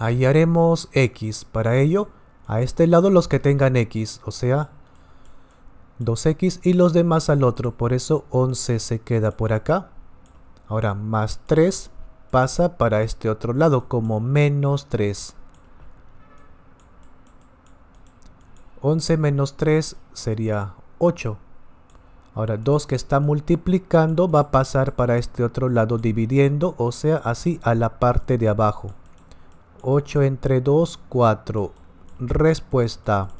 Ahí haremos x. Para ello, a este lado los que tengan x, o sea, 2x y los demás al otro. Por eso 11 se queda por acá. Ahora, más 3 pasa para este otro lado como menos 3. 11 menos 3 sería 8. Ahora 2 que está multiplicando va a pasar para este otro lado dividiendo, o sea, así a la parte de abajo. 8 entre 2, 4. Respuesta.